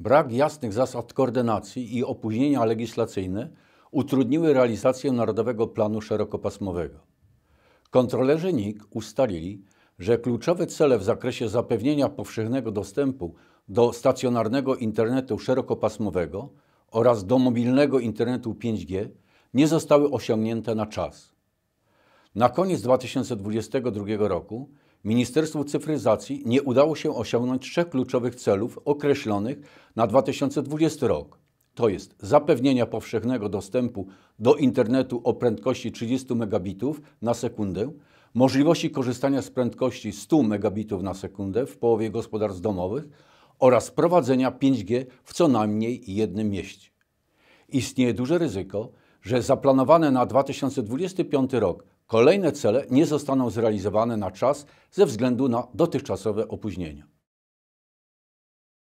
Brak jasnych zasad koordynacji i opóźnienia legislacyjne utrudniły realizację Narodowego Planu Szerokopasmowego. Kontrolerzy NIK ustalili, że kluczowe cele w zakresie zapewnienia powszechnego dostępu do stacjonarnego internetu szerokopasmowego oraz do mobilnego internetu 5G nie zostały osiągnięte na czas. Na koniec 2022 roku Ministerstwu Cyfryzacji nie udało się osiągnąć trzech kluczowych celów określonych na 2020 rok. To jest zapewnienia powszechnego dostępu do internetu o prędkości 30 megabitów na sekundę, możliwości korzystania z prędkości 100 megabitów na sekundę w połowie gospodarstw domowych oraz prowadzenia 5G w co najmniej jednym mieście. Istnieje duże ryzyko, że zaplanowane na 2025 rok Kolejne cele nie zostaną zrealizowane na czas ze względu na dotychczasowe opóźnienia.